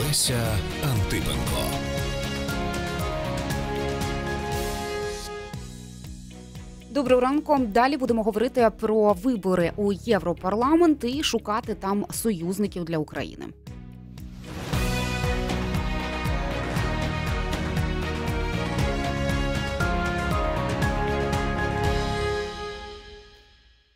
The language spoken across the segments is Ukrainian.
Олеся Антипенко. Доброго ранку. Далі будемо говорити про вибори у Європарламент і шукати там союзників для України.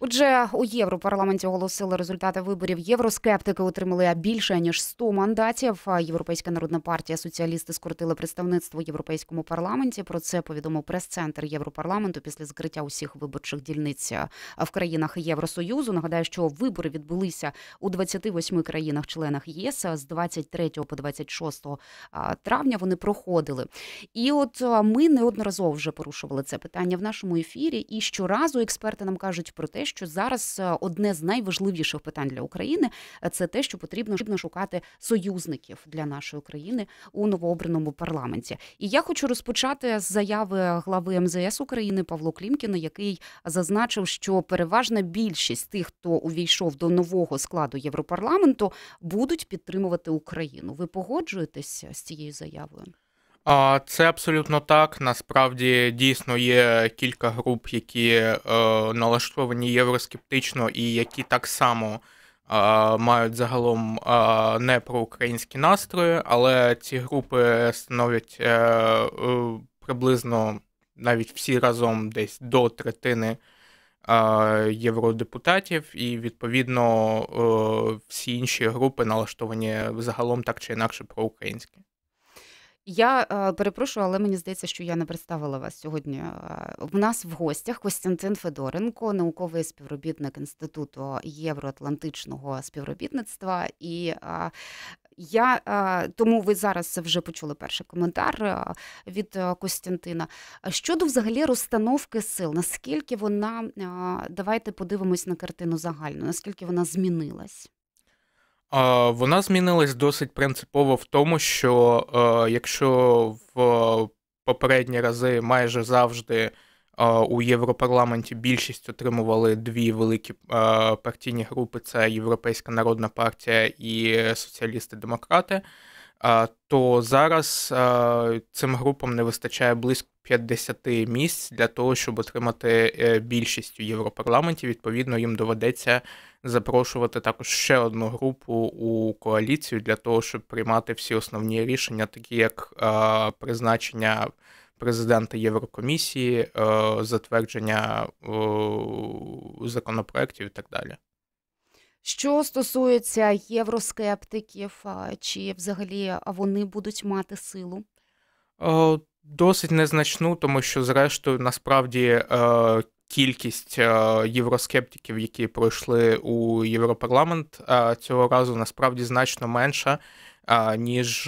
Отже, у Європарламенті оголосили результати виборів. Євроскептики отримали більше ніж 100 мандатів. Європейська народна партія соціалісти скоротили представництво в європейському парламенті. Про це повідомив прес-центр Європарламенту після закриття усіх виборчих дільниць в країнах Євросоюзу. Нагадаю, що вибори відбулися у 28 країнах-членах ЄС з 23 по 26 травня. Вони проходили. І от ми неодноразово вже порушували це питання в нашому ефірі. І щоразу експерти нам кажуть про те, що що зараз е, одне з найважливіших питань для України е, це те, що потрібно щоб шукати союзників для нашої країни у новообраному парламенті. І я хочу розпочати з заяви глави МЗС України Павло Клімкіна, який зазначив, що переважна більшість тих, хто увійшов до нового складу Європарламенту, будуть підтримувати Україну. Ви погоджуєтесь з цією заявою? Це абсолютно так. Насправді дійсно є кілька груп, які е, налаштовані євроскептично і які так само мають загалом е, не проукраїнські настрої, але ці групи становлять е, е, приблизно навіть всі разом десь до третини євродепутатів, і відповідно всі інші групи налаштовані загалом так чи інакше проукраїнські. Я е, перепрошую, але мені здається, що я не представила вас сьогодні. Е, в нас в гостях Костянтин Федоренко, науковий співробітник Інституту євроатлантичного співробітництва. І е, я е, тому ви зараз вже почули перший коментар е, від е, Костянтина. Щодо взагалі розстановки сил, наскільки вона давайте подивимось на картину загальну, наскільки вона змінилась? Вона змінилась досить принципово в тому, що е, якщо в попередні рази майже завжди е, у Європарламенті більшість отримували дві великі е, партійні групи: це Європейська Народна партія і Соціалісти-Демократи, то зараз цим групам не вистачає близько 50 місць для того, щоб отримати е, більшість у Європарламенті. Відповідно, їм доведеться запрошувати також ще одну групу у коаліцію для того, щоб приймати всі основні рішення, такі як призначення президента Єврокомісії, е, затвердження законопроектів і так далі. Що стосується євроскептиків, чи взагалі вони будуть мати силу? Досить незначну, тому що, зрештою, насправді е, кількість е, євроскептиків, які пройшли у Європарламент, е, цього разу насправді значно менша, ніж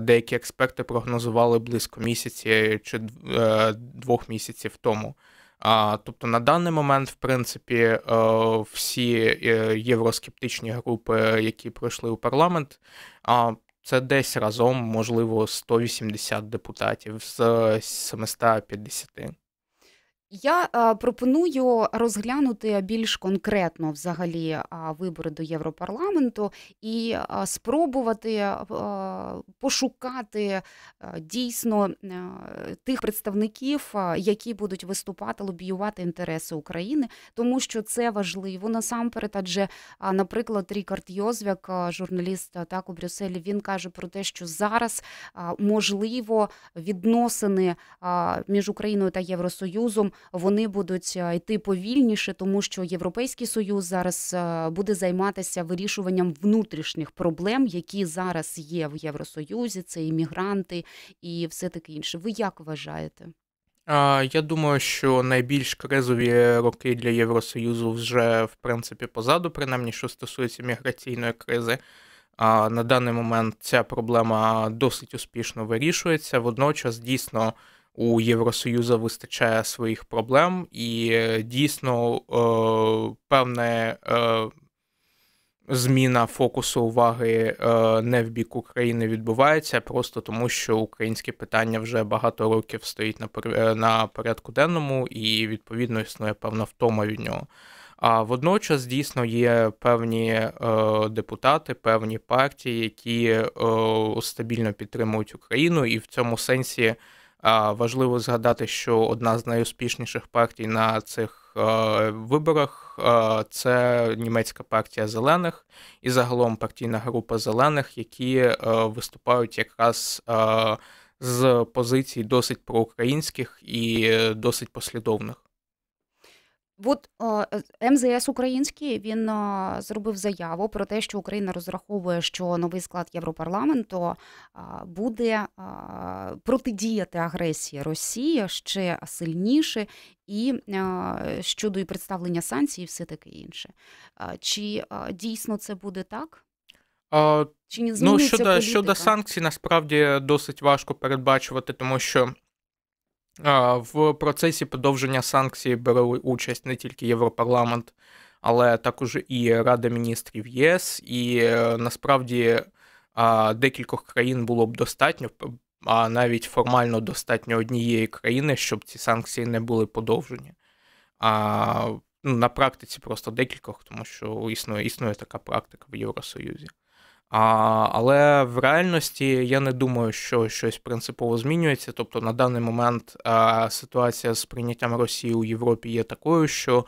деякі експерти прогнозували близько місяці чи двох місяців тому. Тобто на даний момент, в принципі, всі євроскептичні групи, які пройшли у парламент, це десь разом, можливо, 180 депутатів з 750. Е, я е, пропоную розглянути більш конкретно взагалі вибори до Європарламенту і е, спробувати е, пошукати дійсно тих представників, які будуть виступати, лобіювати інтереси України, тому що це важливо насамперед. Адже, наприклад, Рікард Йозвяк, журналіст так у Брюсселі, він каже про те, що зараз можливо відносини між Україною та Євросоюзом вони будуть е, йти повільніше, тому що європейський союз зараз е, буде займатися вирішуванням внутрішніх проблем, які зараз є в Євросоюзі. Це і мігранти, і все таке інше. Ви як вважаєте? Я думаю, що найбільш кризові роки для Євросоюзу вже в принципі позаду, принаймні, що стосується міграційної кризи. На даний момент ця проблема досить успішно вирішується. Водночас, дійсно, у Євросоюза вистачає своїх проблем, і е, дійсно е, певне е, зміна фокусу уваги не в бік України відбувається, просто тому що українське питання вже багато років стоїть на порядку денному, і відповідно існує певна втома від нього. А водночас дійсно є певні е, депутати, певні партії, які е, стабільно підтримують Україну, і в цьому сенсі Важливо згадати, що одна з найуспішніших партій на цих е, виборах е, це німецька партія зелених і загалом партійна група зелених, які е, виступають якраз з позицій досить проукраїнських і досить послідовних. От е, МЗС Український він е, зробив заяву про те, що Україна розраховує, що новий склад Європарламенту е, буде протидіяти агресії Росії ще сильніше, і щодо і представлення санкцій, і все таке інше. Чи дійсно це буде так? А, Чи не ну, щодо політика? щодо санкцій, насправді досить важко передбачувати, тому що. В процесі подовження санкцій бере участь не тільки Європарламент, але також і Рада міністрів ЄС, і е, насправді декількох країн було б достатньо, а навіть формально достатньо однієї країни, щоб ці санкції не були подовжені. А, ну, На практиці просто декількох, тому що існує, існує така практика в Євросоюзі. А, Але в реальності я не думаю, що щось принципово змінюється. Тобто на даний момент а, е, ситуація з прийняттям Росії у Європі є такою, що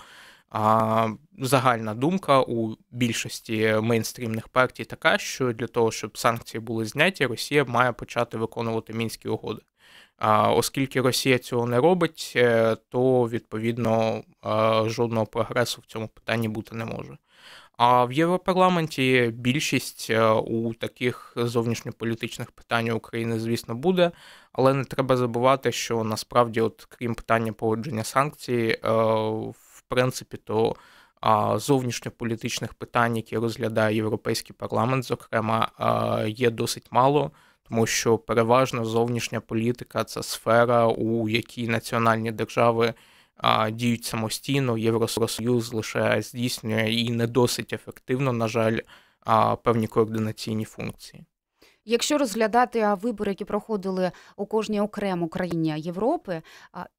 а, загальна думка у більшості мейнстрімних партій така, що для того, щоб санкції були зняті, Росія має почати виконувати мінські угоди. А оскільки Росія цього не робить, е, то відповідно е, жодного прогресу в цьому питанні бути не може. А в Європарламенті більшість е, у таких зовнішньополітичних питань України, звісно, буде, але не треба забувати, що насправді, от крім питання поводження санкцій, е, в принципі, то зовнішньополітичних питань, які розглядає європейський парламент, зокрема, е, є досить мало. Тому що переважно зовнішня політика це сфера, у якій національні держави діють самостійно. Євросоюз лише здійснює і не досить ефективно, на жаль, певні координаційні функції. Якщо розглядати вибори, які проходили у кожній окремо країні Європи,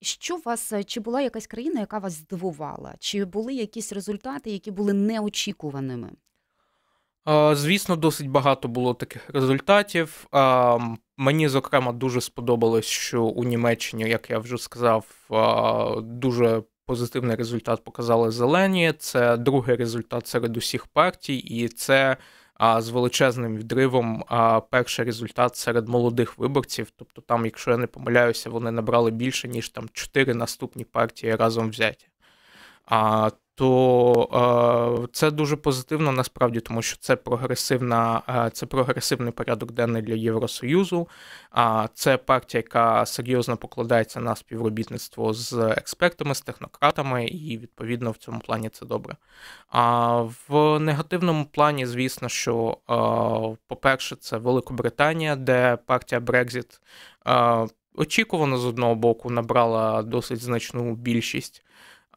що вас чи була якась країна, яка вас здивувала? Чи були якісь результати, які були неочікуваними? Звісно, досить багато було таких результатів. Мені зокрема дуже сподобалось, що у Німеччині, як я вже сказав, дуже позитивний результат показали зелені. Це другий результат серед усіх партій, і це з величезним відривом перший результат серед молодих виборців. Тобто, там, якщо я не помиляюся, вони набрали більше ніж там чотири наступні партії разом взяті то е, це дуже позитивно насправді, тому що це прогресивна, е, це прогресивний порядок денний для Євросоюзу. А це партія, яка серйозно покладається на співробітництво з експертами, з технократами, і відповідно в цьому плані це добре. А в негативному плані, звісно, що, е, по-перше, це Великобританія, де партія Brexit Очікувано з одного боку набрала досить значну більшість,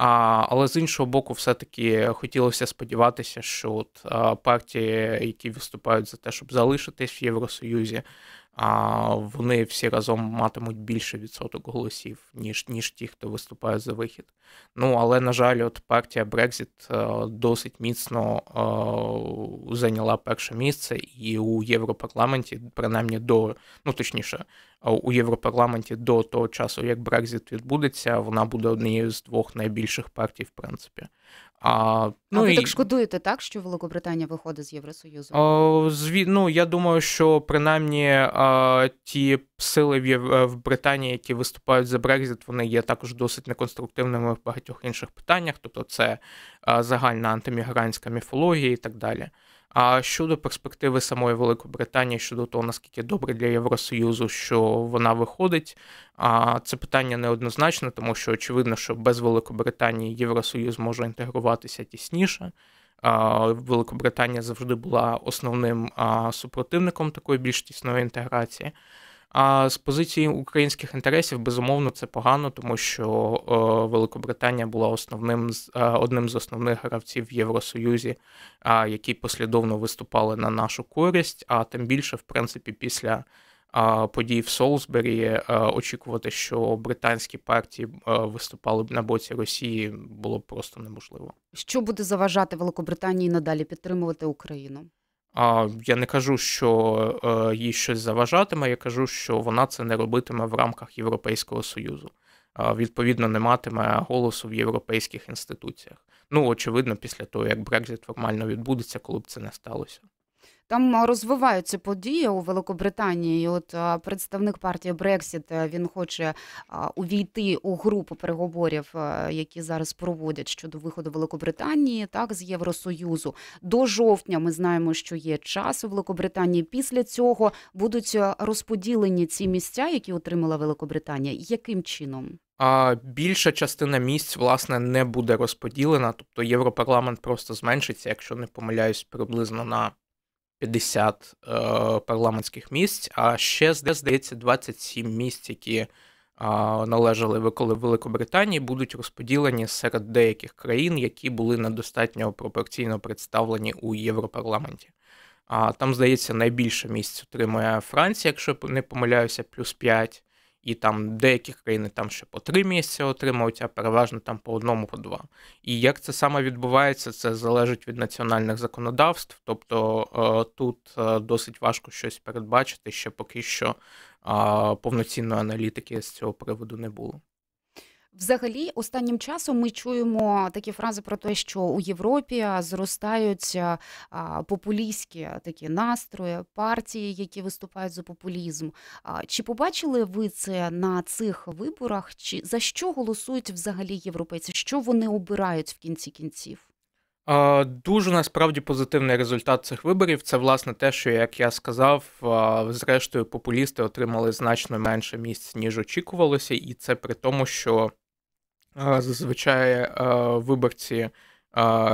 а, Але з іншого боку, все-таки хотілося сподіватися, що от партії, які виступають за те, щоб залишитись в Євросоюзі, а вони всі разом матимуть більше відсоток голосів, ніж ніж ті, хто виступає за вихід. Ну але на жаль, от партія Брекзіт досить міцно е, зайняла перше місце, і у Європарламенті, принаймні до ну точніше, е, у Європарламенті до того часу, як Брекзит відбудеться, вона буде однією з двох найбільших партій, в принципі. А, ну, а ви і... так шкодуєте так, що Великобританія виходить з Євросоюзу? О, зві... Ну, я думаю, що принаймні а, ті сили в, Єв... в Британії, які виступають за Брекзит, вони є також досить неконструктивними в багатьох інших питаннях. Тобто, це а, загальна антимігрантська міфологія і так далі. А щодо перспективи самої Великобританії щодо того, наскільки добре для Євросоюзу, що вона виходить, а це питання неоднозначне, тому що очевидно, що без Великобританії Євросоюз може інтегруватися тісніше. Великобританія завжди була основним супротивником такої більш тісної інтеграції. А з позиції українських інтересів безумовно це погано, тому що е, Великобританія була основним з е, одним з основних гравців в Євросоюзі, які послідовно виступали на нашу користь. А тим більше, в принципі, після подій в Солсбері е, очікувати, що британські партії виступали б на боці Росії, було просто неможливо. Що буде заважати Великобританії надалі підтримувати Україну? А я не кажу, що е, їй щось заважатиме. Я кажу, що вона це не робитиме в рамках Європейського союзу. Відповідно, не матиме голосу в європейських інституціях. Ну очевидно, після того як Брекзит формально відбудеться, коли б це не сталося. Там розвиваються події у Великобританії. І От представник партії Брексіт він хоче увійти у групу переговорів, е, які зараз проводять щодо виходу Великобританії, так з Євросоюзу. До жовтня ми знаємо, що є час у Великобританії. Після цього будуть е, розподілені ці місця, які отримала Великобританія. Яким чином? А більша частина місць власне не буде розподілена, тобто європарламент просто зменшиться, якщо не помиляюсь, приблизно на 50 е, парламентських місць, а ще здається 27 місць, які е, належали коли Великобританії, будуть розподілені серед деяких країн, які були недостатньо пропорційно представлені у Європарламенті. А там, здається, найбільше місць отримує Франція, якщо я не помиляюся, плюс 5 і там деякі країни там ще по три місяці отримують, а переважно там по одному, по два. І як це саме відбувається, це залежить від національних законодавств. Тобто е, тут е, досить важко щось передбачити ще поки що повноцінної аналітики з цього приводу не було. Взагалі, останнім часом ми чуємо такі фрази про те, що у Європі зростають популістські такі настрої, партії, які виступають за популізм. Чи побачили ви це на цих виборах? Чи за що голосують взагалі європейці? Що вони обирають в кінці кінців? Дуже насправді позитивний результат цих виборів це власне те, що як я сказав, зрештою популісти отримали значно менше місць ніж очікувалося, і це при тому, що зазвичай е, виборці е,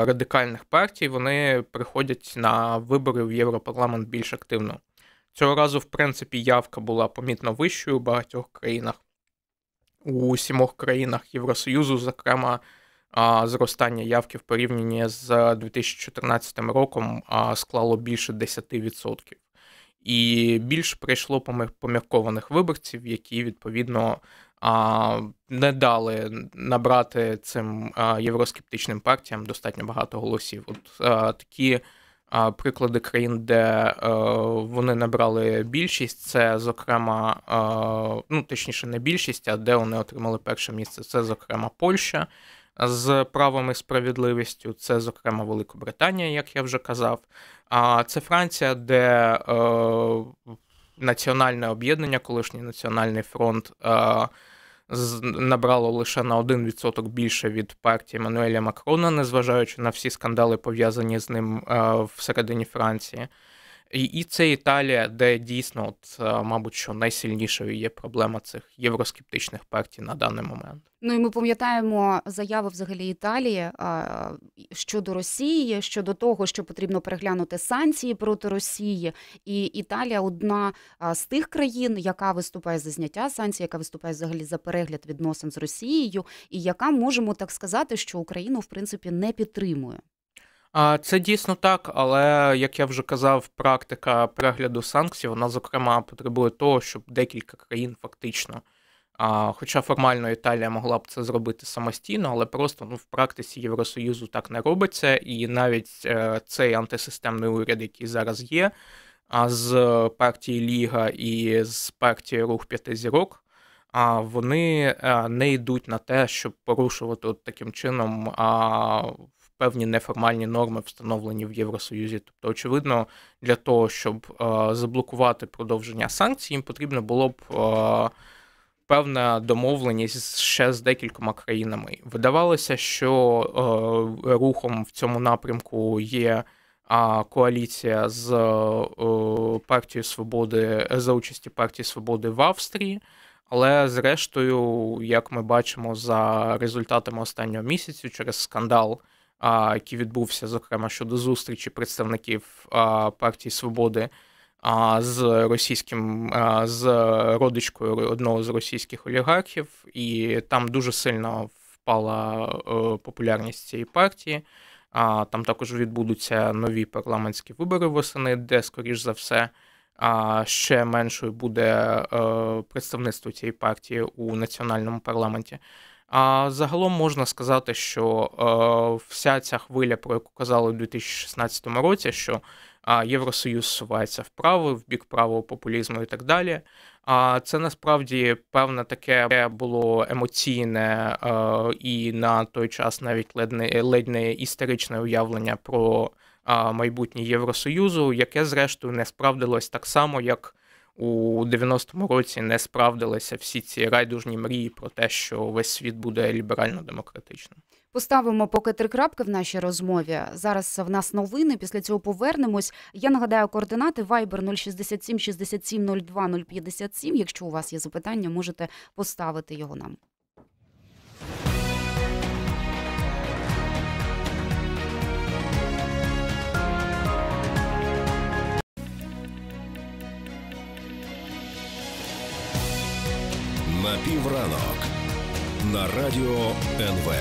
радикальних партій вони приходять на вибори в Європарламент більш активно. Цього разу, в принципі, явка була помітно вищою у багатьох країнах, у сімох країнах Євросоюзу, зокрема, зростання явки в порівнянні з 2014 роком склало більше 10%. І більше прийшло поміркованих виборців, які відповідно не дали набрати цим євроскептичним партіям достатньо багато голосів. От такі приклади країн, де е, вони набрали більшість, це зокрема, ну точніше, не більшість, а де вони отримали перше місце. Це зокрема Польща з правом і справедливістю. Це зокрема Великобританія, як я вже казав. А це Франція, де е, Національне об'єднання, колишній національний фронт. Е, набрало лише на 1% більше від партії Мануеля Макрона, незважаючи на всі скандали пов'язані з ним е, всередині Франції. І і це Італія, де дійсно, от, е, мабуть, що найсильнішою є проблема цих євроскептичних партій на даний момент. Ну і ми пам'ятаємо заяви взагалі Італії а, щодо Росії, щодо того, що потрібно переглянути санкції проти Росії. І Італія одна з тих країн, яка виступає за зняття санкцій, яка виступає взагалі за перегляд відносин з Росією, і яка можемо так сказати, що Україну в принципі не підтримує. Це дійсно так, але як я вже казав, практика перегляду санкцій, вона зокрема потребує того, щоб декілька країн фактично. А, Хоча формально Італія могла б це зробити самостійно, але просто ну, в практиці Євросоюзу так не робиться, і навіть е, цей антисистемний уряд, який зараз є, а з партії Ліга і з партії Рух П'яти Зірок, а вони е, не йдуть на те, щоб порушувати от таким чином а, певні неформальні норми встановлені в Євросоюзі. Тобто, очевидно, для того, щоб е, заблокувати продовження санкцій, їм потрібно було б. Е, певна домовленість ще з декількома країнами. Видавалося, що е, рухом в цьому напрямку є е, коаліція з е, партією свободи за участі партії свободи в Австрії, але зрештою, як ми бачимо за результатами останнього місяця через скандал який відбувся, зокрема щодо зустрічі представників партії Свободи з російським з родичкою одного з російських олігархів, і там дуже сильно впала е, популярність цієї партії. А Там також відбудуться нові парламентські вибори восени, де скоріш за все а ще меншою буде е, представництво цієї партії у національному парламенті. А загалом можна сказати, що е, вся ця хвиля, про яку казали у 2016 році, що Євросоюз сувається вправо, в бік правого популізму і так далі. А це насправді певне таке було емоційне е, і на той час навіть ледне не, ледь не історичне уявлення про майбутнє Євросоюзу, яке, зрештою, не справдилось так само, як у 90-му році не справдилися всі ці райдужні мрії про те, що весь світ буде ліберально-демократичним. Поставимо поки три крапки в нашій розмові. Зараз в нас новини. Після цього повернемось. Я нагадаю координати Viber 067 67 02 057. Якщо у вас є запитання, можете поставити його нам. на півранок на радіо НВ.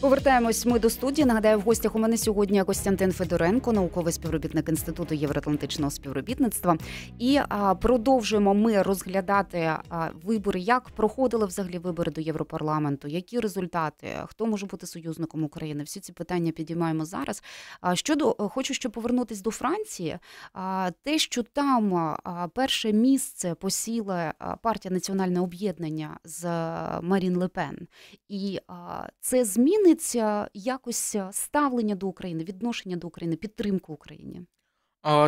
Повертаємось ми до студії. Нагадаю, в гостях у мене сьогодні Костянтин Федоренко, науковий співробітник інституту євроатлантичного співробітництва. І а, продовжуємо ми розглядати а, вибори, як проходили взагалі вибори до Європарламенту, які результати, хто може бути союзником України. Всі ці питання підіймаємо зараз. А щодо хочу ще повернутись до Франції, а те, що там перше місце посіла партія національне об'єднання з Марін Лепен, і це зміни зміниться якось е, ставлення до України, відношення до України, підтримку Україні?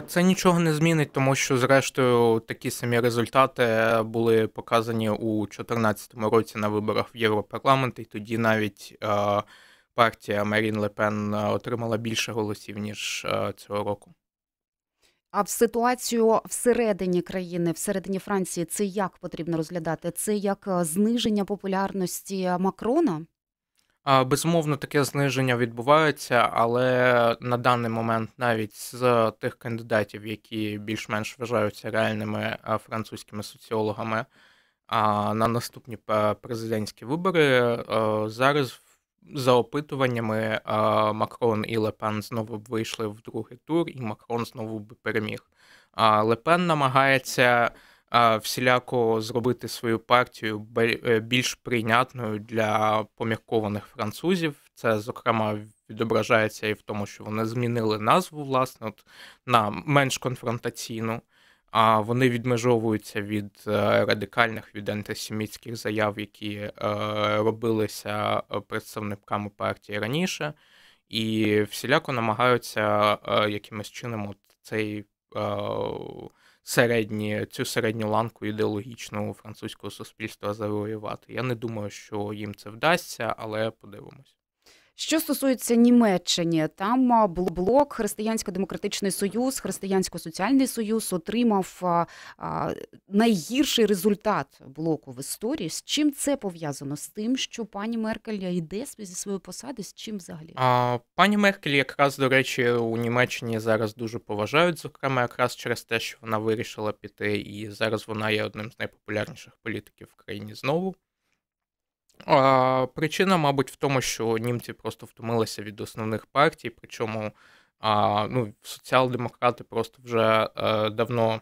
Це нічого не змінить, тому що, зрештою, такі самі результати е, були показані у 2014 році на виборах в Європарламент, і тоді навіть е, партія Марін Лепен отримала більше голосів ніж цього року. А в ситуацію всередині країни, всередині Франції, це як потрібно розглядати? Це як зниження популярності Макрона? Безумовно, таке зниження відбувається, але на даний момент навіть з тих кандидатів, які більш-менш вважаються реальними французькими соціологами на наступні президентські вибори, зараз за опитуваннями Макрон і Лепен знову б вийшли в другий тур, і Макрон знову б переміг. Лепен намагається всіляко зробити свою партію е, більш прийнятною для поміркованих французів. Це зокрема відображається і в тому, що вони змінили назву власне от, на менш конфронтаційну. А вони відмежовуються від е, радикальних від антисемітських заяв, які е, робилися представниками партії раніше, і всіляко намагаються якимось чином от цей середні, цю середню ланку ідеологічного французького суспільства завоювати. Я не думаю, що їм це вдасться, але подивимось. Що стосується Німеччини, там блок Християнсько-демократичний союз, Християнсько-соціальний союз отримав найгірший результат блоку в історії. З чим це пов'язано? З тим, що пані Меркель йде зі своєї посади, з чим взагалі? А пані Меркель, якраз до речі, у Німеччині зараз дуже поважають, зокрема, якраз через те, що вона вирішила піти, і зараз вона є одним з найпопулярніших політиків в країні знову. А, Причина, мабуть, в тому, що німці просто втомилися від основних партій, причому а, ну, соціал-демократи просто вже а, е, давно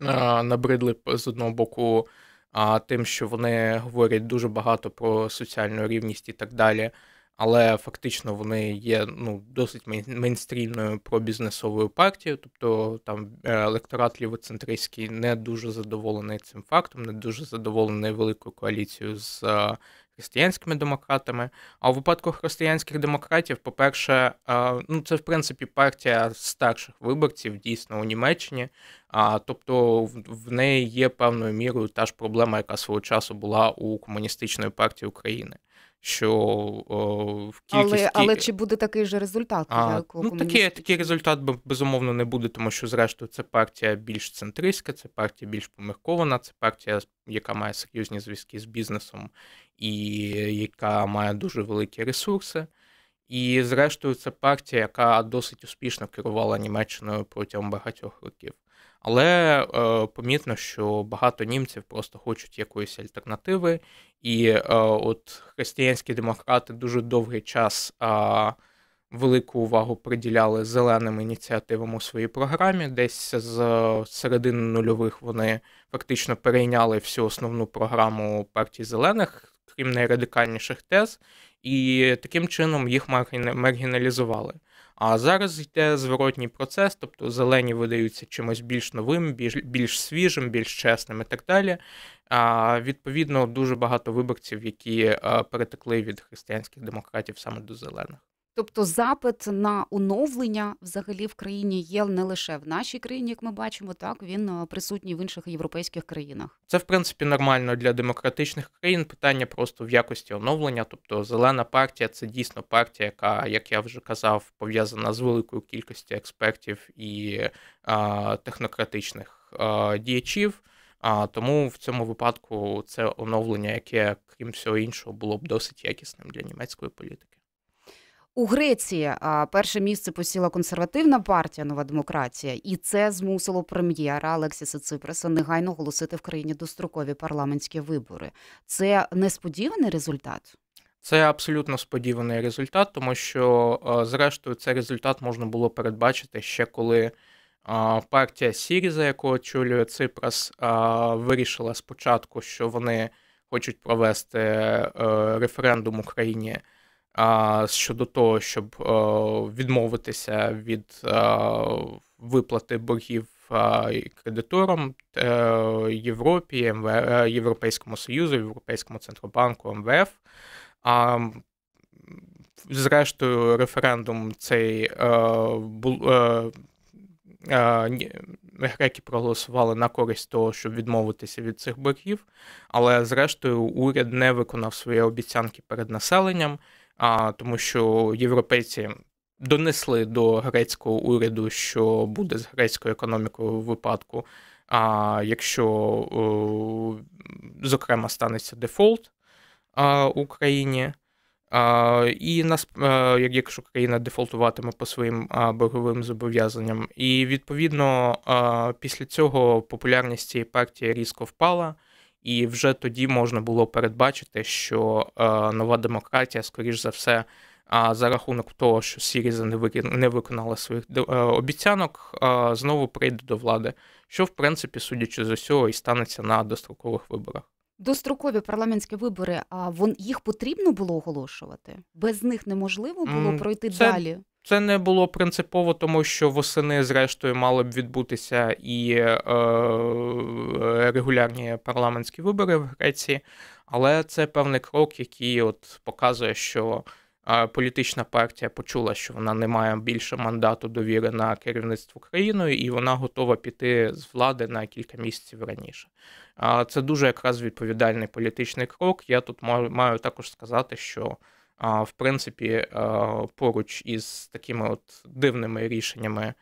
а, е, набридли з одного боку а, тим, що вони говорять дуже багато про соціальну рівність і так далі але фактично вони є ну, досить мейнстрімною пробізнесовою партією. Тобто там е, електорат лівоцентристський не дуже задоволений цим фактом, не дуже задоволений великою коаліцією з е, християнськими демократами. А у випадку християнських демократів, по-перше, е, ну це в принципі партія старших виборців дійсно у Німеччині. А тобто в неї є певною мірою та ж проблема, яка свого часу була у комуністичної партії України що о, в кількість... Але але чи буде такий же результат? А, Ну, такий, такий результат безумовно не буде, тому що, зрештою, це партія більш центристська, це партія більш помиркована, це партія, яка має серйозні зв'язки з бізнесом і яка має дуже великі ресурси. І, зрештою, це партія, яка досить успішно керувала Німеччиною протягом багатьох років. Але е, помітно, що багато німців просто хочуть якоїсь альтернативи, і е, от християнські демократи дуже довгий час е, велику увагу приділяли зеленим ініціативам у своїй програмі. Десь з е, середини нульових вони фактично перейняли всю основну програму партії зелених, крім найрадикальніших тез, і таким чином їх маргіналізували. А зараз йде зворотній процес, тобто зелені видаються чимось більш новим, більш більш свіжим, більш чесним і так далі. А, Відповідно, дуже багато виборців, які е, перетекли від християнських демократів саме до зелених. Тобто запит на оновлення взагалі в країні є не лише в нашій країні, як ми бачимо, так він е, присутній в інших європейських країнах. Це в принципі нормально для демократичних країн. Питання просто в якості оновлення. Тобто, зелена партія це дійсно партія, яка, як я вже казав, пов'язана з великою кількістю експертів і а, технократичних а, діячів. А тому в цьому випадку це оновлення, яке крім всього іншого було б досить якісним для німецької політики. У Греції перше місце посіла консервативна партія Нова демократія, і це змусило прем'єра Алексіса Ципраса негайно оголосити в країні дострокові парламентські вибори. Це несподіваний результат. Це абсолютно сподіваний результат, тому що, зрештою, цей результат можна було передбачити ще коли партія Сіріза, яку очолює Ципрас, вирішила спочатку, що вони хочуть провести е, референдум в Україні щодо того, щоб е, відмовитися від е, виплати боргів е, кредиторам Європі, МВ, Європейському Союзу, Європейському центробанку МВФ. а Зрештою, референдум цей був Греки проголосували на користь того, щоб відмовитися від цих боргів, але зрештою уряд не виконав свої обіцянки перед населенням а, тому що європейці донесли до грецького уряду, що буде з грецькою економікою в випадку, а, якщо, зокрема, станеться дефолт а, Україні. Uh, і нас, uh, якщо країна дефолтуватиме по своїм uh, борговим зобов'язанням, і відповідно після цього популярність цієї партії різко впала. І вже тоді можна було передбачити, що е, нова демократія, скоріш за все, за рахунок того, що Сіріза не виконала своїх е, обіцянок, е, знову прийде до влади, що в принципі, судячи з усього, і станеться на дострокових виборах. Дострокові парламентські вибори, а вон їх потрібно було оголошувати? Без них неможливо було пройти Це... далі. Це не було принципово, тому що восени, зрештою, мали б відбутися і е, е, регулярні парламентські вибори в Греції, але це певний крок, який от показує, що е, політична партія почула, що вона не має більше мандату довіри на керівництво країною, і вона готова піти з влади на кілька місяців раніше. Е, це дуже якраз відповідальний політичний крок. Я тут маю також сказати, що. А в принципі, поруч із такими от дивними рішеннями,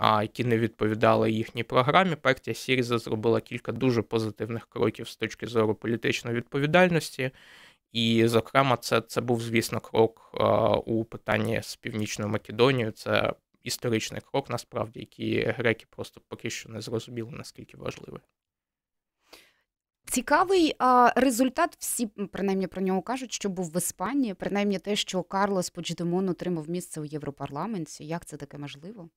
які не відповідали їхній програмі, партія Сіріза зробила кілька дуже позитивних кроків з точки зору політичної відповідальності. І, зокрема, це це був, звісно, крок у питанні з Північною Македонією. Це історичний крок, насправді, який греки просто поки що не зрозуміли, наскільки важливий. Цікавий а, результат. Всі принаймні про нього кажуть, що був в Іспанії, принаймні те, що Карлос Почдемон отримав місце у Європарламенті. Як це таке можливо?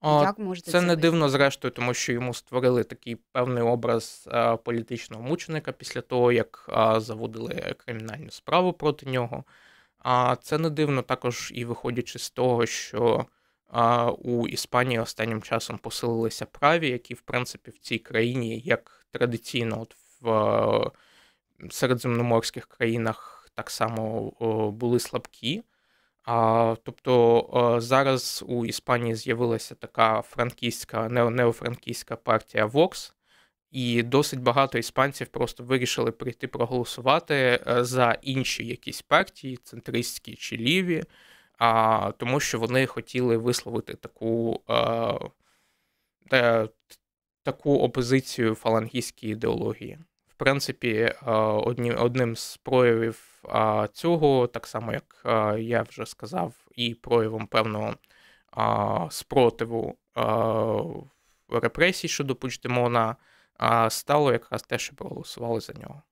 А, Як можете це не дивно, зрештою, тому що йому створили такий певний образ а, політичного мученика після того, як а, заводили кримінальну справу проти нього. А це не дивно також і виходячи з того, що а, у Іспанії останнім часом посилилися праві, які в принципі в цій країні як традиційно от в середземноморських країнах так само були слабкі. Тобто зараз у Іспанії з'явилася така франкістська, неофранкістська партія Vox, і досить багато іспанців просто вирішили прийти проголосувати е, за інші якісь партії, центристські чи ліві, тому що вони хотіли висловити таку. Е, таку опозицію фалангійській ідеології. В принципі, е, одні одним з проявів цього, так само як е, я вже сказав, і проявом певного спротиву е, репресій щодо Пучдемона, стало якраз те, що проголосували за нього.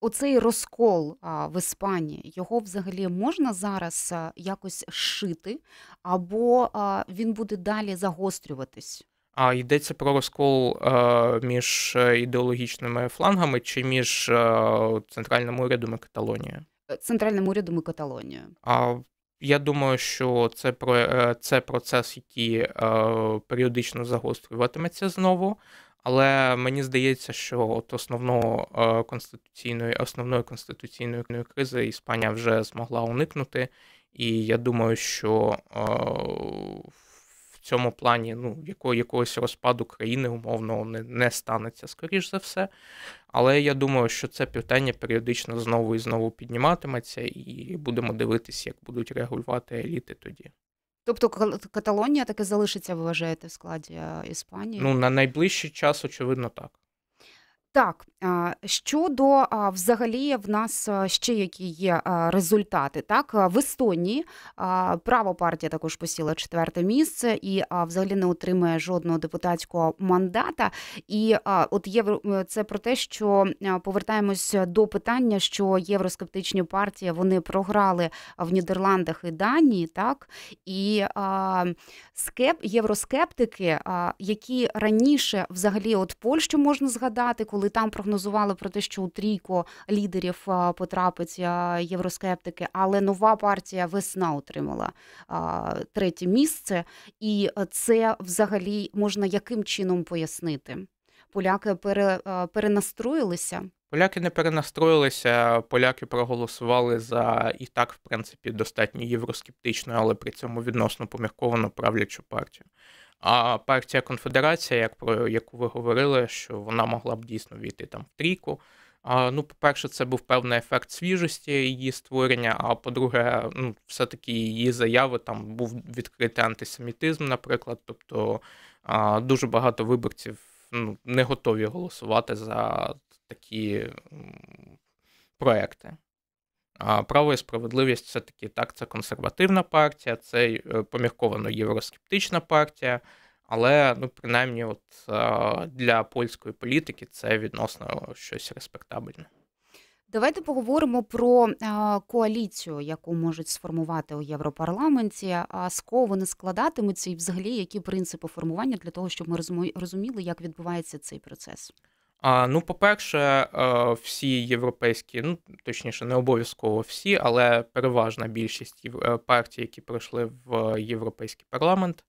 Оцей розкол в Іспанії його взагалі можна зараз якось шити, або він буде далі загострюватись? А йдеться про розкол е, між е, ідеологічними флангами чи між е, центральним урядом і Каталонією? Е, центральним урядом і Каталонією. А я думаю, що це про е, це процес, який е, періодично загострюватиметься знову. Але мені здається, що от основного конституційної основної конституційної кризи Іспанія вже змогла уникнути, і я думаю, що цьому плані ну, якого, якогось розпаду країни, умовно, не, не станеться, скоріш за все. Але я думаю, що це питання періодично знову і знову підніматиметься, і будемо дивитися, як будуть регулювати еліти тоді. Тобто Каталонія таки залишиться, ви вважаєте, в складі е, Іспанії? Ну, на найближчий час, очевидно, так. Так щодо взагалі в нас ще які є результати, так в Естонії права партія також посіла четверте місце і взагалі не отримує жодного депутатського мандата. І от євро е, це про те, що повертаємось до питання, що євроскептичні партії вони програли в Нідерландах і Данії, так і скеп євроскептики, які раніше взагалі от Польщу можна згадати, коли коли там прогнозували про те, що у трійку лідерів потрапить євроскептики, але нова партія весна отримала третє місце, і це взагалі можна яким чином пояснити? Поляки пере, перенастроїлися. Поляки не перенастроїлися, поляки проголосували за і так, в принципі, достатньо євроскептичну, але при цьому відносно помірковану правлячу партію. А партія Конфедерація, як про яку ви говорили, що вона могла б дійсно війти там в трійку. А, Ну, по-перше, це був певний ефект свіжості її створення. А по-друге, ну, все-таки її заяви там був відкритий антисемітизм, наприклад. Тобто а, дуже багато виборців ну, не готові голосувати за такі проекти. Право і справедливість все-таки так, це консервативна партія, це е, помірковано євроскептична партія, але ну, принаймні, от е, для польської політики це відносно щось респектабельне. Давайте поговоримо про е, коаліцію, яку можуть сформувати у Європарламенті. А з кого вони складатимуться, і взагалі які принципи формування для того, щоб ми розуміли, як відбувається цей процес. Ну, по-перше, е, всі європейські, ну точніше, не обов'язково всі, але переважна більшість е, партій, які пройшли в європейський парламент,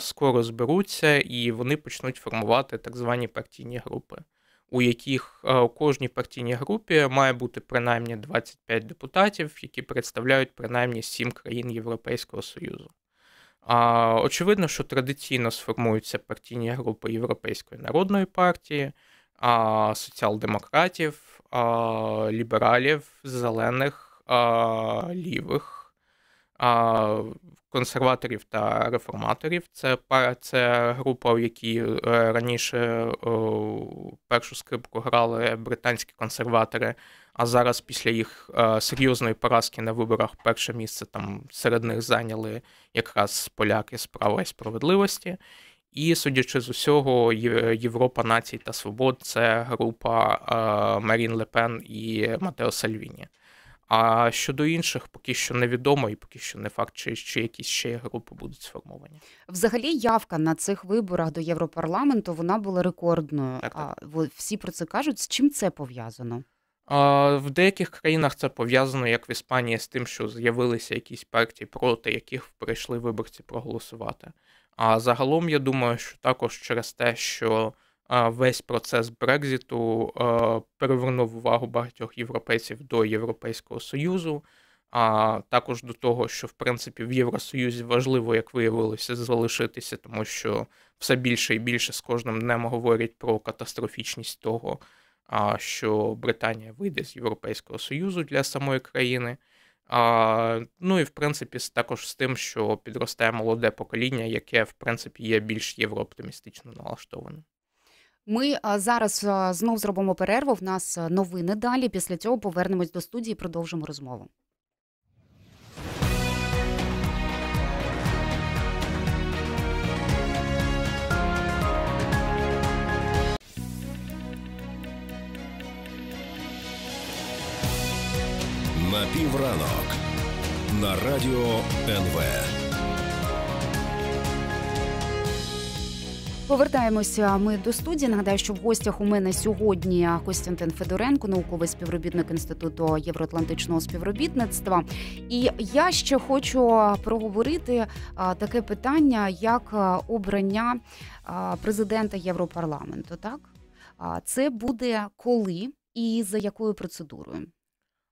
скоро зберуться і вони почнуть формувати так звані партійні групи, у яких е, у кожній партійній групі має бути принаймні 25 депутатів, які представляють принаймні 7 країн Європейського Союзу. А, Очевидно, що традиційно сформуються партійні групи Європейської народної партії, а, соціал-демократів, а, лібералів, зелених, а, лівих, а, консерваторів та реформаторів. Це це група, в якій е, раніше першу скрипку грали британські консерватори. А зараз після їх е, серйозної поразки на виборах перше місце там серед них зайняли якраз поляки справа і справедливості. І, судячи з усього, Європа націй та свобод це група е, Марін Лепен і Матео Сальвіні. А щодо інших, поки що невідомо, і поки що не факт, чи, чи якісь ще групи будуть сформовані. Взагалі, явка на цих виборах до Європарламенту вона була рекордною. Так, так. А всі про це кажуть. З чим це пов'язано? В деяких країнах це пов'язано, як в Іспанії, з тим, що з'явилися якісь партії, проти яких прийшли виборці проголосувати. А загалом, я думаю, що також через те, що весь процес Брекзиту перевернув увагу багатьох європейців до Європейського Союзу, а також до того, що в принципі в Євросоюзі важливо, як виявилося, залишитися, тому що все більше і більше з кожним днем говорять про катастрофічність того що Британія вийде з Європейського Союзу для самої країни. А, Ну і в принципі також з тим, що підростає молоде покоління, яке в принципі є більш єврооптимістично налаштоване. Ми зараз знов зробимо перерву. В нас новини далі. Після цього повернемось до студії. і Продовжимо розмову. на півранок на радіо НВ. Повертаємося ми до студії. Нагадаю, що в гостях у мене сьогодні Костянтин Федоренко, науковий співробітник інституту євроатлантичного співробітництва. І я ще хочу проговорити таке питання, як обрання президента Європарламенту. Так це буде коли і за якою процедурою.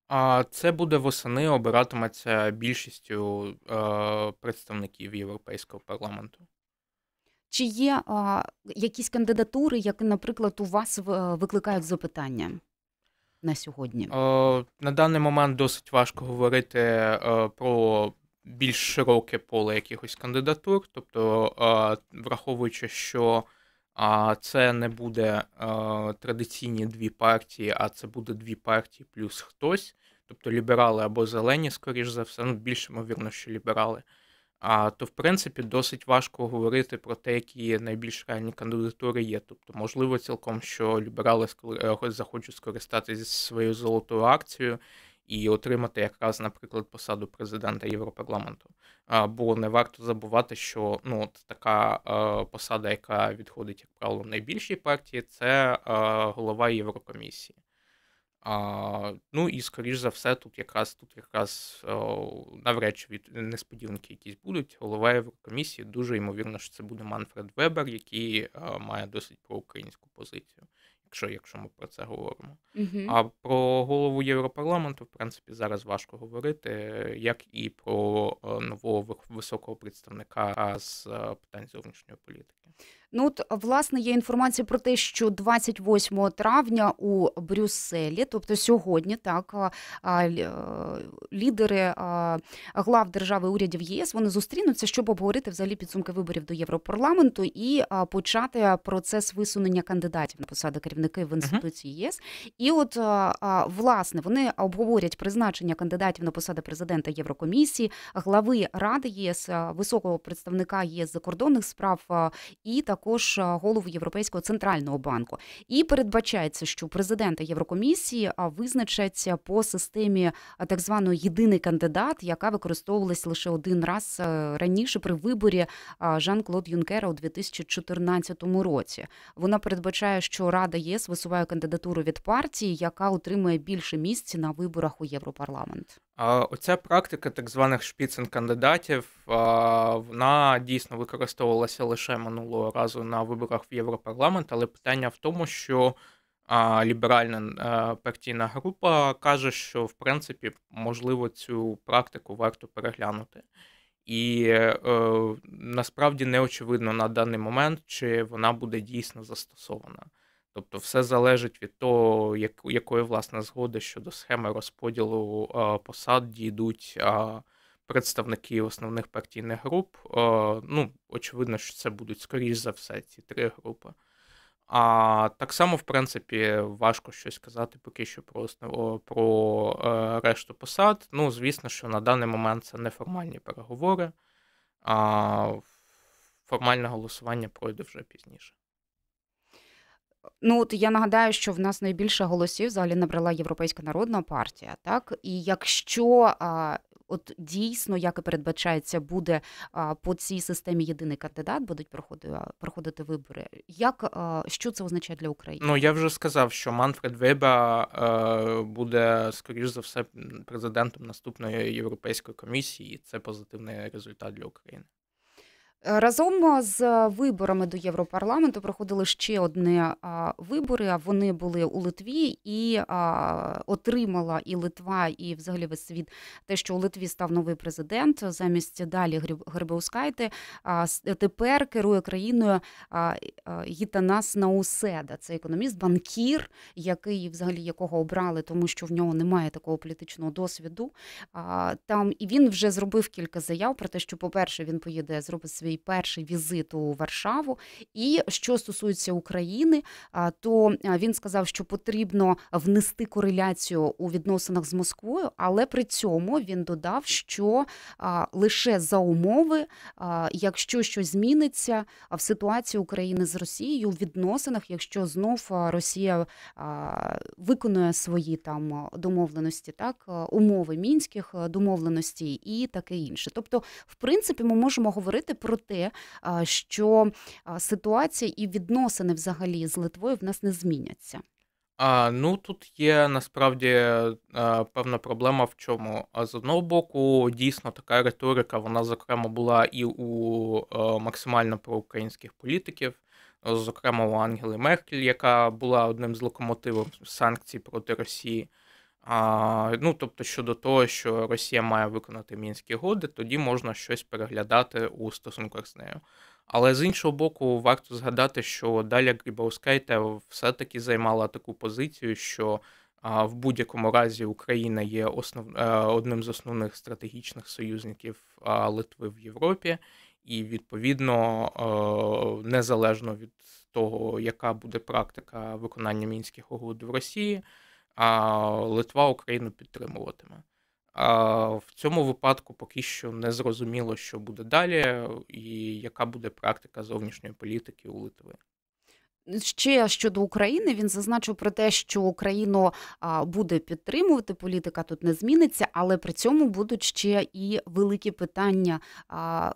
А це буде восени обиратиметься більшістю е, представників Європейського парламенту. Чи є а, якісь кандидатури, які, наприклад, у вас викликають запитання на сьогодні? Е, на даний момент досить важко говорити е, про більш широке поле якихось кандидатур, тобто, е, враховуючи, що а це не буде традиційні дві партії, а це буде дві партії плюс хтось. Тобто ліберали або зелені, скоріш за все, ну більш ймовірно, що ліберали. А то, в принципі, досить важко говорити про те, які найбільш реальні кандидатури є. Тобто, можливо, цілком, що ліберали е, захочуть скористатися своєю золотою акцією і отримати якраз, наприклад, посаду президента Європарламенту. Бо не варто забувати, що ну от така е, посада, яка відходить, як правило, найбільшій партії, це е, голова Єврокомісії. А, Ну і скоріш за все, тут якраз тут якраз е, навряд чи від несподіванки якісь будуть. Голова Єврокомісії дуже ймовірно, що це буде Манфред Вебер, який а, має досить проукраїнську позицію якщо якщо ми про це говоримо. Угу. А про голову Європарламенту, в принципі, зараз важко говорити, як і про е, нового високого представника з е, питань зовнішньої політики. Ну от власне є інформація про те, що 28 травня у Брюсселі, тобто сьогодні, так е, лідери глав держави урядів ЄС вони зустрінуться, щоб обговорити взагалі підсумки виборів до Європарламенту і почати процес висунення кандидатів на посади керівники в інституції ЄС. І от власне вони обговорять призначення кандидатів на посади президента Єврокомісії, глави ради ЄС, високого представника ЄС закордонних справ і так також е, голову Європейського центрального банку. І передбачається, що президента Єврокомісії визначаться по системі так званої єдиний кандидат, яка використовувалась лише один раз е, раніше при виборі Жан-Клод Юнкера у 2014 році. Вона передбачає, що Рада ЄС висуває кандидатуру від партії, яка отримує більше місць на виборах у Європарламент. Оця практика так званих шпіцин кандидатів вона дійсно використовувалася лише минулого разу на виборах в Європарламент, але питання в тому, що ліберальна е, партійна група каже, що в принципі можливо цю практику варто переглянути. І е, насправді не очевидно на даний момент, чи вона буде дійсно застосована. Тобто, все залежить від того, як, якої власне згоди щодо схеми розподілу а, посад дійдуть а, представники основних партійних груп. А, ну, очевидно, що це будуть скоріш за все ці три групи. А так само, в принципі, важко щось казати поки що про основу, про е, решту посад. Ну, звісно, що на даний момент це неформальні переговори, а формальне голосування пройде вже пізніше. Ну, от я нагадаю, що в нас найбільше голосів взагалі набрала Європейська народна партія, так і якщо а, от дійсно, як і передбачається, буде а, по цій системі єдиний кандидат, будуть проходити проходити вибори. Як а, що це означає для України? Ну я вже сказав, що Манфред Веба е, буде скоріш за все президентом наступної європейської комісії, і це позитивний результат для України. Разом з виборами до Європарламенту проходили ще одні вибори. вони були у Литві, і отримала і Литва, і взагалі весь світ те, що у Литві став новий президент. Замість далі Грибеускайте, тепер керує країною Гітанас Науседа. Це економіст, банкір, який взагалі якого обрали, тому що в нього немає такого політичного досвіду. Там і він вже зробив кілька заяв про те, що, по перше, він поїде зробить свій свій перший візит у Варшаву. І що стосується України, то він сказав, що потрібно внести кореляцію у відносинах з Москвою, але при цьому він додав, що лише за умови, якщо щось зміниться в ситуації України з Росією в відносинах, якщо знов Росія виконує свої там домовленості, так умови мінських домовленостей і таке інше. Тобто, в принципі, ми можемо говорити про те, що ситуація і відносини взагалі з Литвою в нас не зміняться. А, Ну тут є насправді певна проблема в чому. з одного боку, дійсно така риторика, вона зокрема була і у максимально проукраїнських політиків, зокрема у Ангели Меркель, яка була одним з локомотивів санкцій проти Росії. А, Ну, тобто, щодо того, що Росія має виконати мінські годи, тоді можна щось переглядати у стосунках з нею. Але з іншого боку, варто згадати, що далі Грібаускайте все-таки займала таку позицію, що а, в будь-якому разі Україна є основ... Е, одним з основних стратегічних союзників а, Литви в Європі, і відповідно, а, е, незалежно від того, яка буде практика виконання мінських угод в Росії а Литва Україну підтримуватиме. А В цьому випадку поки що не зрозуміло, що буде далі, і яка буде практика зовнішньої політики у Литви. Ще щодо України він зазначив про те, що Україну буде підтримувати. Політика тут не зміниться, але при цьому будуть ще і великі питання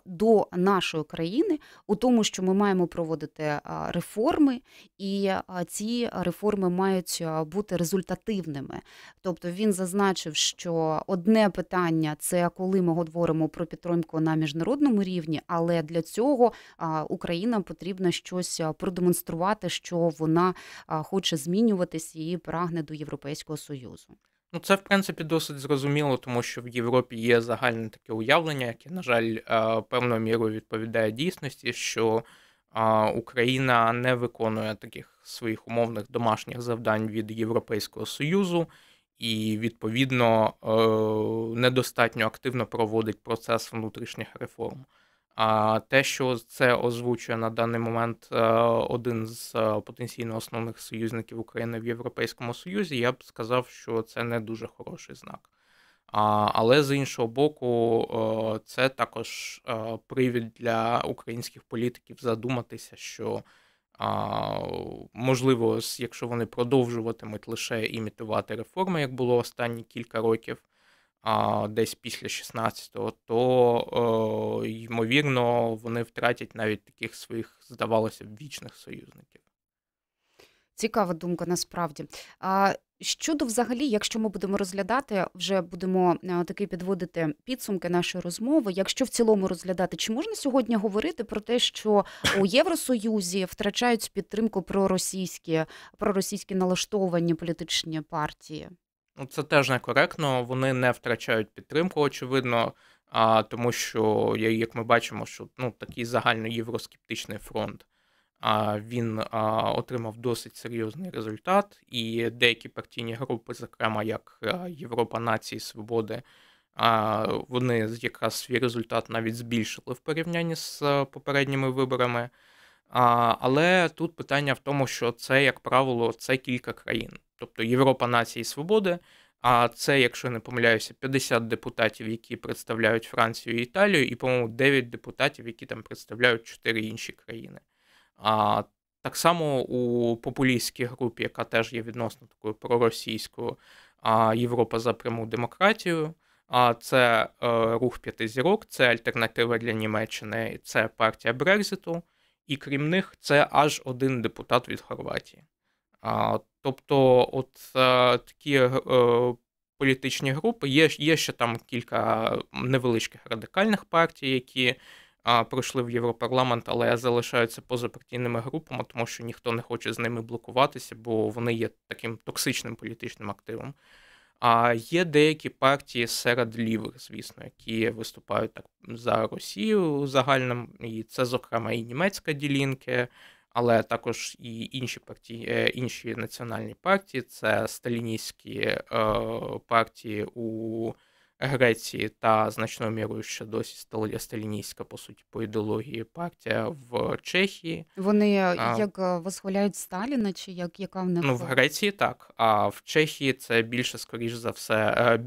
до нашої країни у тому, що ми маємо проводити реформи, і ці реформи мають бути результативними. Тобто він зазначив, що одне питання це коли ми говоримо про підтримку на міжнародному рівні, але для цього Україна потрібно щось продемонструвати показати, що вона хоче змінюватись і прагне до Європейського союзу. Ну, це в принципі досить зрозуміло, тому що в Європі є загальне таке уявлення, яке, на жаль, певною мірою відповідає дійсності, що Україна не виконує таких своїх умовних домашніх завдань від Європейського союзу. І відповідно е, недостатньо активно проводить процес внутрішніх реформ. А те, що це озвучує на даний момент е, один з е, потенційно основних союзників України в Європейському Союзі, я б сказав, що це не дуже хороший знак. Але з іншого боку, е, це також привід для українських політиків задуматися, що можливо, якщо вони продовжуватимуть лише імітувати реформи, як було останні кілька років а десь після 16-го, то, е, ймовірно, вони втратять навіть таких своїх, здавалося, б, вічних союзників. Цікава думка насправді. А щодо взагалі, якщо ми будемо розглядати, вже будемо е, таки підводити підсумки нашої розмови. Якщо в цілому розглядати, чи можна сьогодні говорити про те, що у Євросоюзі втрачають підтримку проросійські проросійські налаштовані політичні партії? Ну, це теж некоректно. Вони не втрачають підтримку, очевидно, а, тому що, як ми бачимо, що ну, такий загальноєвроскептичний фронт а, він а, отримав досить серйозний результат, і деякі партійні групи, зокрема як е, Європа нації Свободи, а, вони якраз свій результат навіть збільшили в порівнянні з е, попередніми виборами. А, Але тут питання в тому, що це, як правило, це кілька країн тобто Європа нації свободи. А це, якщо не помиляюся, 50 депутатів, які представляють Францію і Італію, і, по-моєму, 9 депутатів, які там представляють 4 інші країни. А так само у популістській групі, яка теж є відносно такою проросійською а Європа за пряму демократію. А це е, рух п'яти зірок, це альтернатива для Німеччини, це партія Брекзиту, і крім них, це аж один депутат від Хорватії. А, Тобто, от е, такі е, е, політичні групи є є ще там кілька невеличких радикальних партій, які пройшли в Європарламент, але залишаються позапартійними групами, тому що ніхто не хоче з ними блокуватися, бо вони є таким токсичним політичним активом. А є деякі партії серед лівих, звісно, які виступають так за Росію загальним, і це, зокрема, і німецька ділінки, але також і інші партії, е, інші національні партії, це сталіністські е, партії у Греції та значною мірою ще досі сталіністська, по суті, по ідеології партія в Чехії. Вони е, як восхваляють Сталіна, чи як яка в них ну в Греції так, а в Чехії це більше, скоріш за все,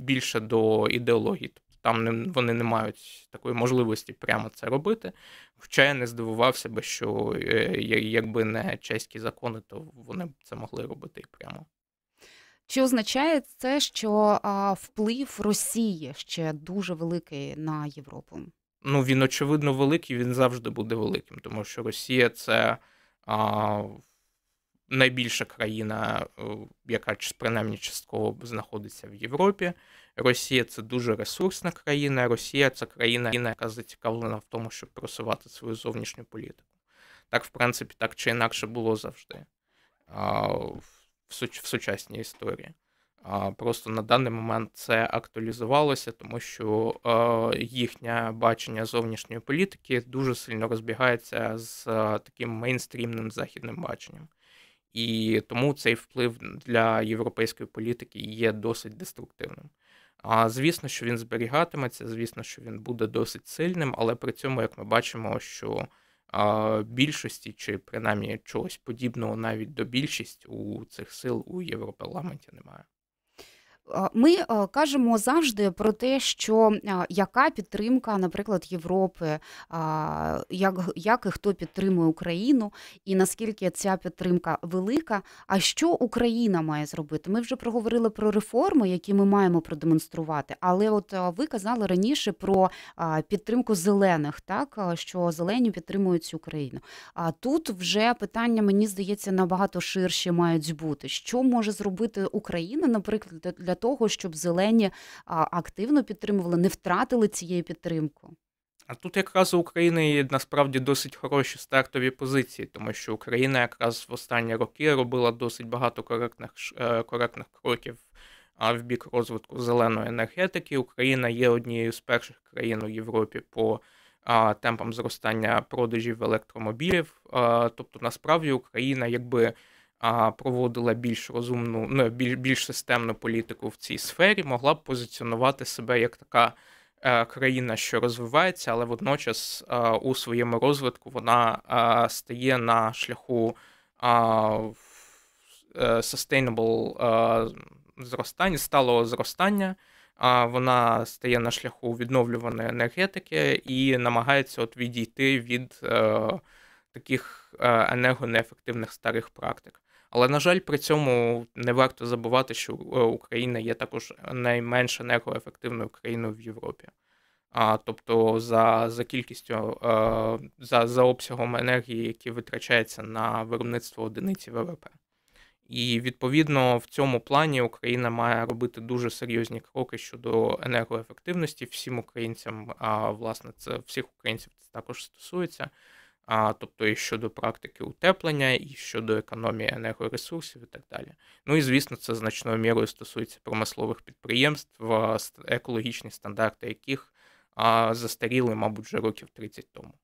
більше до ідеології там не, вони не мають такої можливості прямо це робити. Хоча я не здивувався би, що е, якби не чеські закони, то вони б це могли робити і прямо. Чи означає це, що а, вплив Росії ще дуже великий на Європу? Ну він очевидно великий, він завжди буде великим, тому що Росія це а, найбільша країна, е, яка принаймні частково знаходиться в Європі. Росія це дуже ресурсна країна. Росія це країна, яка зацікавлена в тому, щоб просувати свою зовнішню політику. Так, в принципі, так чи інакше було завжди а, в, в сучасній історії. А, Просто на даний момент це актуалізувалося, тому що а, їхнє бачення зовнішньої політики дуже сильно розбігається з а, таким мейнстрімним західним баченням. І тому цей вплив для європейської політики є досить деструктивним. А звісно, що він зберігатиметься, звісно, що він буде досить сильним, але при цьому, як ми бачимо, що а, більшості чи принаймні чогось подібного навіть до більшість у цих сил у Європарламенті немає. Ми кажемо завжди про те, що яка підтримка, наприклад, Європи, як як і хто підтримує Україну, і наскільки ця підтримка велика. А що Україна має зробити? Ми вже проговорили про реформи, які ми маємо продемонструвати. Але от ви казали раніше про підтримку зелених, так що зелені підтримують цю країну. А тут вже питання мені здається набагато ширше мають бути. Що може зробити Україна, наприклад, для того, щоб зелені активно підтримували, не втратили цієї підтримки. А тут якраз у України є насправді досить хороші стартові позиції, тому що Україна якраз в останні роки робила досить багато коректних е, коректних кроків в бік розвитку зеленої енергетики. Україна є однією з перших країн у Європі по темпам зростання продажів електромобілів. Тобто, насправді Україна, якби проводила більш розумну, ну більш більш системну політику в цій сфері, могла б позиціонувати себе як така е, країна, що розвивається, але водночас е, у своєму розвитку вона е, стає на шляху sustainable зростання, сталого зростання. Вона стає на шляху відновлюваної енергетики і намагається от відійти від е, таких енергонеефективних старих практик. Але на жаль, при цьому не варто забувати, що е, Україна є також найменш енергоефективною країною в Європі. А, Тобто, за за кількістю е, за за обсягом енергії, які витрачається на виробництво одиниці ВВП. І відповідно в цьому плані Україна має робити дуже серйозні кроки щодо енергоефективності всім українцям. А власне, це всіх українців це також стосується а тобто і щодо практики утеплення, і щодо економії енергоресурсів, і так далі. Ну і звісно, це значною мірою стосується промислових підприємств, екологічні стандарти яких застаріли, мабуть, вже років 30 тому.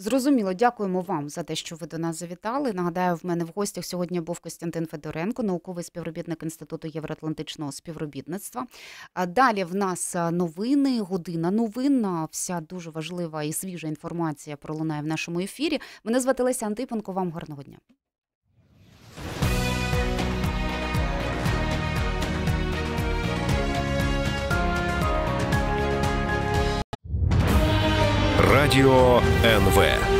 Зрозуміло, дякуємо вам за те, що ви до нас завітали. Нагадаю, в мене в гостях сьогодні був Костянтин Федоренко, науковий співробітник інституту євроатлантичного співробітництва. Далі в нас новини, година новина. Вся дуже важлива і свіжа інформація пролунає в нашому ефірі. Мене звати Леся Антипенко. Вам гарного дня. Радіо НВ.